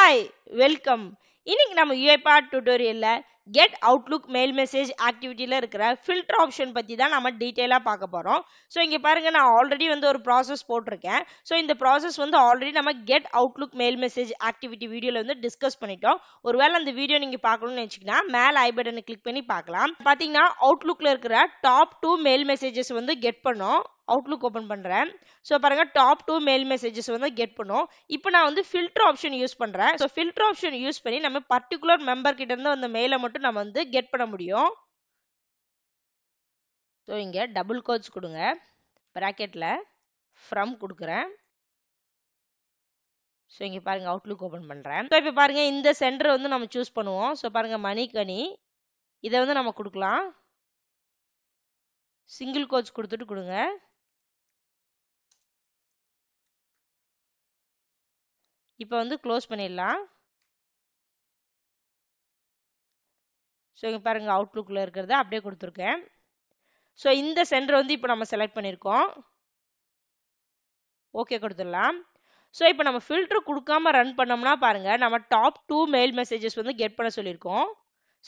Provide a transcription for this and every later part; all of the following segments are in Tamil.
ஹாய் வெல்கம் இன்னைக்கு நம்ம யூஏபாட் டியூட்டோரியலில் கெட் அவுட்லுக் மெயில் மெசேஜ் ஆக்டிவிட்டியில் இருக்கிற ஃபில்டர் ஆப்ஷன் பற்றி தான் நம்ம டீட்டெயிலாக பார்க்க போகிறோம் ஸோ இங்கே பாருங்கள் நான் ஆல்ரெடி வந்து ஒரு ப்ராசஸ் போட்டிருக்கேன் ஸோ இந்த ப்ராசஸ் வந்து ஆல்ரெடி நம்ம get outlook mail message activity வீடியோவில் வந்து டிஸ்கஸ் பண்ணிட்டோம் வேளை அந்த வீடியோ நீங்கள் பார்க்கணும்னு நினச்சிங்கன்னா மேலே ஐ பட்டனை கிளிக் பண்ணி பார்க்கலாம் பார்த்தீங்கன்னா அவுட்லுக்கில் இருக்கிற டாப் டூ மெயில் மெசேஜஸ் வந்து கெட் பண்ணோம் அவுட்லுக் ஓப்பன் பண்ணுறேன் ஸோ பாருங்கள் டாப் டூ மெயில் மெசேஜஸ் வந்து கெட் பண்ணும் இப்போ நான் வந்து ஃபில்டர் ஆப்ஷன் யூஸ் பண்ணுறேன் ஸோ ஃபில்டர் ஆப்ஷன் யூஸ் பண்ணி நம்ம பர்டிகுலர் மெம்பர் இருந்து அந்த மெயிலை மட்டும் நம்ம வந்து கெட் பண்ண முடியும் ஸோ இங்கே டபுள் கோச் கொடுங்க ப்ராக்கெட்டில் ஃப்ரம் கொடுக்குறேன் ஸோ இங்கே பாருங்கள் அவுட்லுக் ஓப்பன் பண்ணுறேன் ஸோ இப்போ பாருங்கள் இந்த சென்டர் வந்து நம்ம சூஸ் பண்ணுவோம் ஸோ பாருங்கள் மணிக்கணி இதை வந்து நம்ம கொடுக்கலாம் சிங்கிள் கோச் கொடுத்துட்டு கொடுங்க இப்போ வந்து க்ளோஸ் பண்ணிடலாம் ஸோ இங்கே பாருங்கள் அவுட்லுக்கில் இருக்கிறத அப்படியே கொடுத்துருக்கேன் ஸோ இந்த சென்டர் வந்து இப்போ நம்ம செலக்ட் பண்ணியிருக்கோம் ஓகே கொடுத்துடலாம் ஸோ இப்போ நம்ம ஃபில்ட்ரு கொடுக்காம ரன் பண்ணோம்னா பாருங்கள் நம்ம டாப் டூ மெயில் மெசேஜஸ் வந்து கெட் பண்ண சொல்லியிருக்கோம்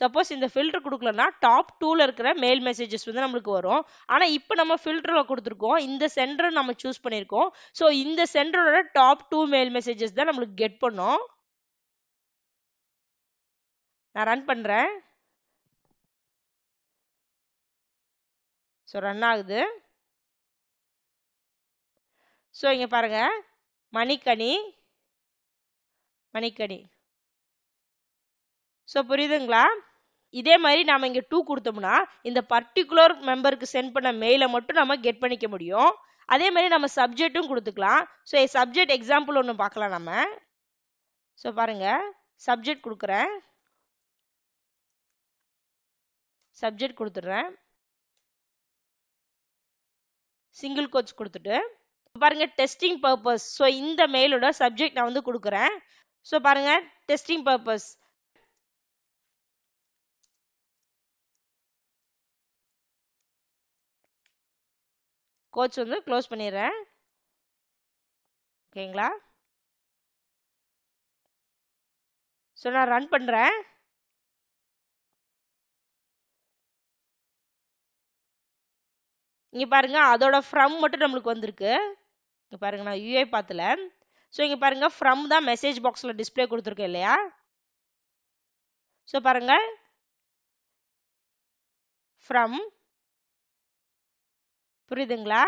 சப்போஸ் இந்த ஃபில்டர் கொடுக்கலன்னா டாப் டூவில் இருக்கிற மெயில் மெசேஜஸ் வந்து நம்மளுக்கு வரும் ஆனால் இப்போ நம்ம ஃபில்டரில் கொடுத்துருக்கோம் இந்த சென்டரை நம்ம சூஸ் பண்ணியிருக்கோம் ஸோ இந்த சென்டரோட டாப் டூ மெயில் மெசேஜஸ் தான் நம்மளுக்கு கெட் பண்ணோம் நான் ரன் பண்ணுறேன் ஸோ ரன் ஆகுது ஸோ இங்கே பாருங்கள் மணிக்கணி மணிக்கணி ஸோ புரியுதுங்களா இதே மாதிரி நாம் இங்கே டூ கொடுத்தோம்னா இந்த பர்டிகுலர் மெம்பருக்கு சென்ட் பண்ண மெயிலை மட்டும் நம்ம கெட் பண்ணிக்க முடியும் அதே மாதிரி நம்ம சப்ஜெக்ட்டும் கொடுத்துக்கலாம் ஸோ சப்ஜெக்ட் எக்ஸாம்பிள் ஒன்று பார்க்கலாம் நம்ம ஸோ பாருங்கள் சப்ஜெக்ட் கொடுக்குறேன் சப்ஜெக்ட் கொடுத்துட்றேன் சிங்கிள் கோச் கொடுத்துட்டு பாருங்க டெஸ்டிங் பர்பஸ் ஸோ இந்த மெயிலோட சப்ஜெக்ட் நான் வந்து கொடுக்குறேன் ஸோ பாருங்க டெஸ்டிங் பர்பஸ் கோச் வந்து க்ளோஸ் பண்ணிடுறேன் ஓகேங்களா ஸோ நான் ரன் பண்ணுறேன் இங்கே பாருங்கள் அதோட ஃப்ரம் மட்டும் நம்மளுக்கு வந்திருக்கு இங்கே பாருங்கள் நான் யூஐ பார்த்துல ஸோ இங்கே பாருங்கள் ஃப்ரம் தான் மெசேஜ் பாக்ஸில் டிஸ்பிளே கொடுத்துருக்கேன் இல்லையா ஸோ பாருங்கள் ஃப்ரம் புரியுதுங்களா